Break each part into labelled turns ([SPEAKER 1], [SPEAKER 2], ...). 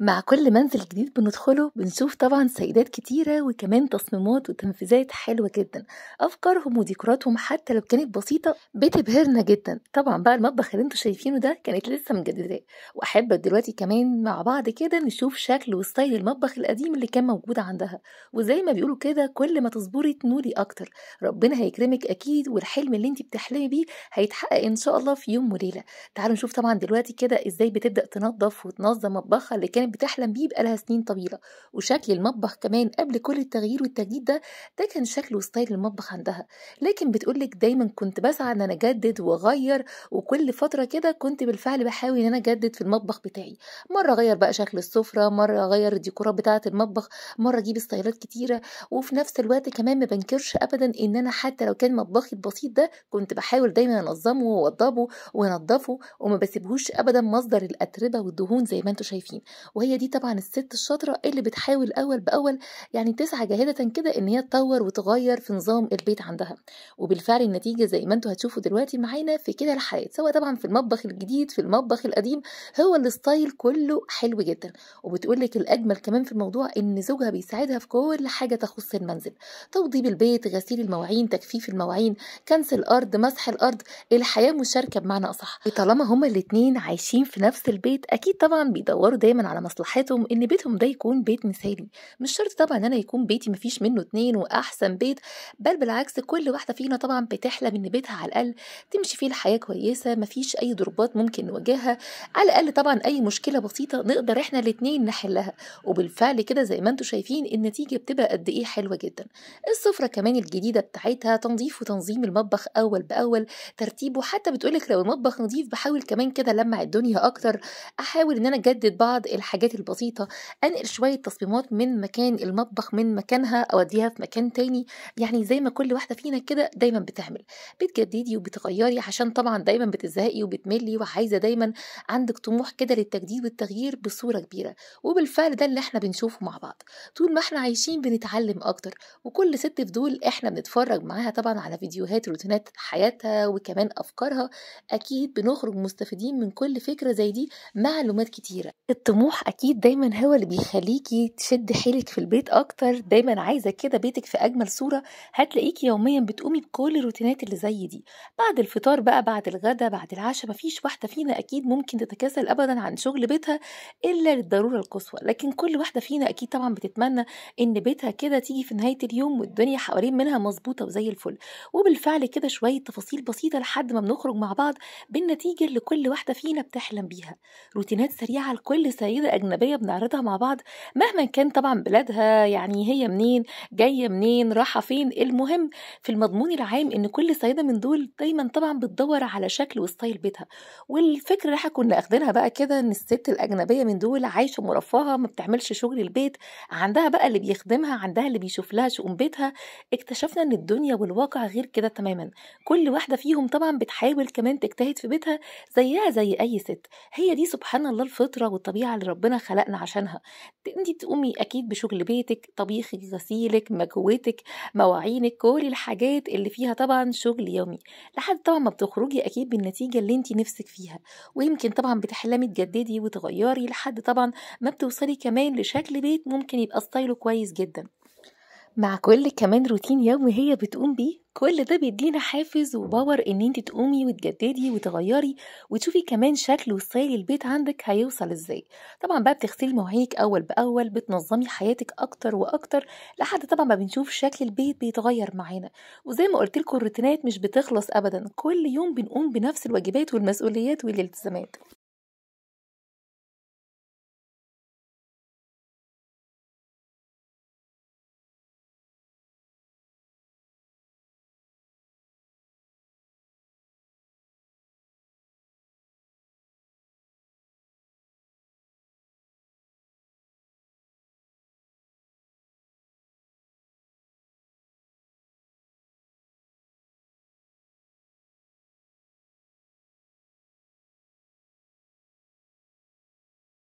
[SPEAKER 1] مع كل منزل جديد بندخله بنشوف طبعا سيدات كتيرة وكمان تصميمات وتنفيذات حلوة جدا أفكارهم وديكوراتهم حتى لو كانت بسيطة بتبهرنا جدا طبعا بقى المطبخ اللي انتوا شايفينه ده كانت لسه مجدداه وأحب دلوقتي كمان مع بعض كده نشوف شكل وستايل المطبخ القديم اللي كان موجود عندها وزي ما بيقولوا كده كل ما تصبري تنوري أكتر ربنا هيكرمك أكيد والحلم اللي انت بتحلمي بيه هيتحقق إن شاء الله في يوم وليلة تعالوا نشوف طبعا دلوقتي كده إزاي بتبدأ تنظف وتنظم مطبخها اللي كانت كانت بتحلم بيه بقالها سنين طويلة وشكل المطبخ كمان قبل كل التغيير والتجديد ده ده كان شكل وستايل المطبخ عندها لكن بتقولك دايما كنت بسعى ان انا اجدد واغير وكل فترة كده كنت بالفعل بحاول ان انا اجدد في المطبخ بتاعي مرة اغير بقى شكل السفرة مرة اغير الديكورات بتاعة المطبخ مرة اجيب ستايلات كتيرة وفي نفس الوقت كمان ما بنكرش ابدا ان انا حتى لو كان مطبخي البسيط ده كنت بحاول دايما انظمه ووضبه وانضفه وما بسيبهوش ابدا مصدر الاتربة والدهون زي ما انتم شايفين وهي دي طبعا الست الشاطره اللي بتحاول اول باول يعني تسعى جاهده كده ان هي تطور وتغير في نظام البيت عندها وبالفعل النتيجه زي ما انتم هتشوفوا دلوقتي معانا في كده الحالات سواء طبعا في المطبخ الجديد في المطبخ القديم هو الستايل كله حلو جدا وبتقول لك الاجمل كمان في الموضوع ان زوجها بيساعدها في كل حاجه تخص المنزل توضيب البيت غسيل المواعين تجفيف المواعين كنس الارض مسح الارض الحياه مشاركه بمعنى اصح طالما هما الاثنين عايشين في نفس البيت اكيد طبعا بيدوروا دايما على مصلحتهم ان بيتهم ده يكون بيت مثالي مش شرط طبعا ان انا يكون بيتي مفيش منه اتنين واحسن بيت بل بالعكس كل واحده فينا طبعا بتحلم ان بيتها على الاقل تمشي فيه الحياه كويسه مفيش اي ضربات ممكن نواجهها على الاقل طبعا اي مشكله بسيطه نقدر احنا الاتنين نحلها وبالفعل كده زي ما انتم شايفين النتيجه بتبقى قد ايه حلوه جدا السفره كمان الجديده بتاعتها تنظيف وتنظيم المطبخ اول باول ترتيبه حتى بتقولك لو المطبخ نظيف بحاول كمان كده لمع الدنيا اكتر احاول ان انا اجدد بعض الحاجات الحاجات البسيطة أنقل شوية تصميمات من مكان المطبخ من مكانها أوديها في مكان تاني يعني زي ما كل واحدة فينا كده دايما بتعمل بتجددي وبتغيري عشان طبعا دايما بتزهقي وبتملي وعايزة دايما عندك طموح كده للتجديد والتغيير بصورة كبيرة وبالفعل ده اللي احنا بنشوفه مع بعض طول ما احنا عايشين بنتعلم أكتر وكل ست في دول احنا بنتفرج معاها طبعا على فيديوهات روتينات حياتها وكمان أفكارها أكيد بنخرج مستفيدين من كل فكرة زي دي معلومات كتيرة الطموح اكيد دايما هو اللي بيخليكي تشد حيلك في البيت اكتر دايما عايزه كده بيتك في اجمل صوره هتلاقيكي يوميا بتقومي بكل الروتينات اللي زي دي بعد الفطار بقى بعد الغدا بعد العشاء مفيش واحده فينا اكيد ممكن تتكاسل ابدا عن شغل بيتها الا للضروره القصوى لكن كل واحده فينا اكيد طبعا بتتمنى ان بيتها كده تيجي في نهايه اليوم والدنيا حوالين منها مظبوطه وزي الفل وبالفعل كده شويه تفاصيل بسيطه لحد ما بنخرج مع بعض بالنتيجه اللي كل واحده فينا بتحلم بيها روتينات سريعه لكل سيده أجنبية بنعرضها مع بعض مهما كان طبعا بلادها يعني هي منين جاية منين راحة فين المهم في المضمون العام إن كل صيدة من دول دايما طبعا بتدور على شكل وستايل بيتها والفكرة اللي احنا كنا اخدينها بقى كده إن الست الأجنبية من دول عايشة مرفهة ما بتعملش شغل البيت عندها بقى اللي بيخدمها عندها اللي بيشوف لها شؤون بيتها اكتشفنا إن الدنيا والواقع غير كده تماما كل واحدة فيهم طبعا بتحاول كمان تجتهد في بيتها زيها زي أي ست هي دي سبحان الله الفطرة والطبيعة اللي ربنا خلقنا عشانها انت تقومي اكيد بشغل بيتك طبيخك غسيلك مكوتك مواعينك كل الحاجات اللي فيها طبعا شغل يومي لحد طبعا ما بتخرجي اكيد بالنتيجه اللي انت نفسك فيها ويمكن طبعا بتحلمي تجددي وتغيري لحد طبعا ما بتوصلي كمان لشكل بيت ممكن يبقى ستايله كويس جدا مع كل كمان روتين يومي هي بتقوم بيه كل ده بيدينا حافز وباور ان انت تقومي وتجددي وتغيري وتشوفي كمان شكل وستايل البيت عندك هيوصل ازاي طبعا بقى بتغسلي مواعيدك اول باول بتنظمي حياتك اكتر واكتر لحد طبعا ما بنشوف شكل البيت بيتغير معانا وزي ما قلت لكم الروتينات مش بتخلص ابدا كل يوم بنقوم بنفس الواجبات والمسؤوليات والالتزامات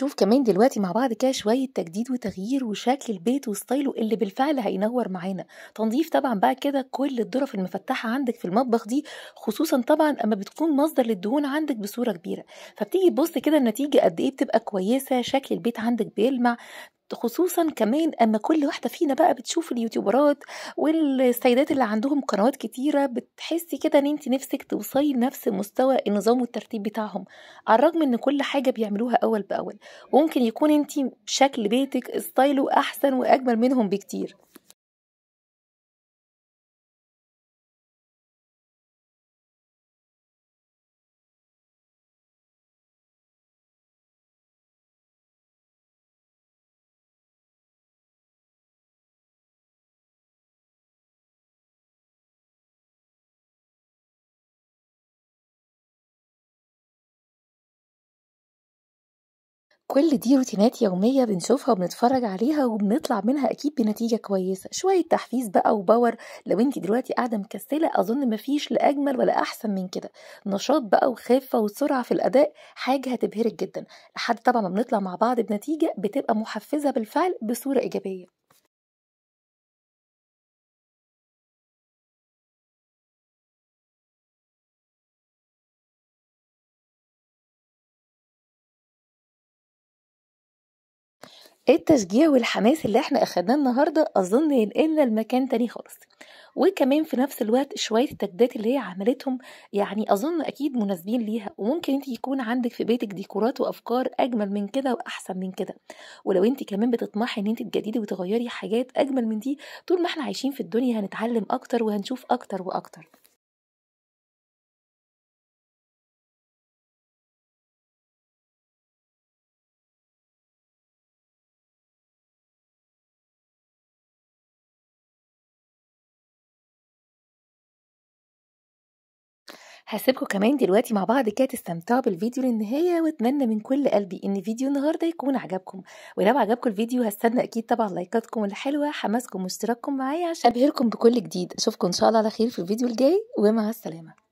[SPEAKER 2] شوف كمان دلوقتي مع بعض
[SPEAKER 1] كده شوية تجديد وتغيير وشكل البيت وستايله اللي بالفعل هينور معانا تنظيف طبعا بقى كده كل الظرف المفتحة عندك في المطبخ دي خصوصا طبعا اما بتكون مصدر للدهون عندك بصورة كبيرة فبتيجي تبص كده النتيجة قد ايه بتبقى كويسة شكل البيت عندك بيلمع خصوصا كمان اما كل واحده فينا بقى بتشوف اليوتيوبرات والسيدات اللي عندهم قنوات كتيره بتحسي كده ان انت نفسك توصلي لنفس مستوى النظام والترتيب بتاعهم على الرغم ان كل حاجه بيعملوها اول باول وممكن يكون انت شكل بيتك ستايله احسن واجمل منهم بكتير كل دي روتينات يومية بنشوفها وبنتفرج عليها وبنطلع منها أكيد بنتيجة كويسة شوية تحفيز بقى وباور لو انت دلوقتي قاعدة مكسلة أظن مفيش لأجمل ولا أحسن من كده نشاط بقى وخفة وسرعة في الأداء حاجة هتبهرك جدا لحد طبعا ما بنطلع مع بعض بنتيجة بتبقى محفزة بالفعل بصورة إيجابية التشجيع والحماس اللي احنا اخدناه النهارده اظن ينقلنا لمكان تاني خالص وكمان في نفس الوقت شويه التجديدات اللي هي عملتهم يعني اظن اكيد مناسبين ليها وممكن انت يكون عندك في بيتك ديكورات وافكار اجمل من كده واحسن من كده ولو انت كمان بتطمحي ان انت تجددي وتغيري حاجات اجمل من دي طول ما احنا عايشين في الدنيا هنتعلم اكتر وهنشوف اكتر واكتر هسيبكم كمان دلوقتي مع بعض كده تستمتعوا بالفيديو للنهاية واتمنى من كل قلبي ان فيديو النهاردة يكون عجبكم ولو عجبكم الفيديو هستنى اكيد طبعا لايكاتكم الحلوة حماسكم واشتراككم معايا عشان ابهركم بكل جديد اشوفكم ان شاء الله على خير في الفيديو الجاي ومع السلامة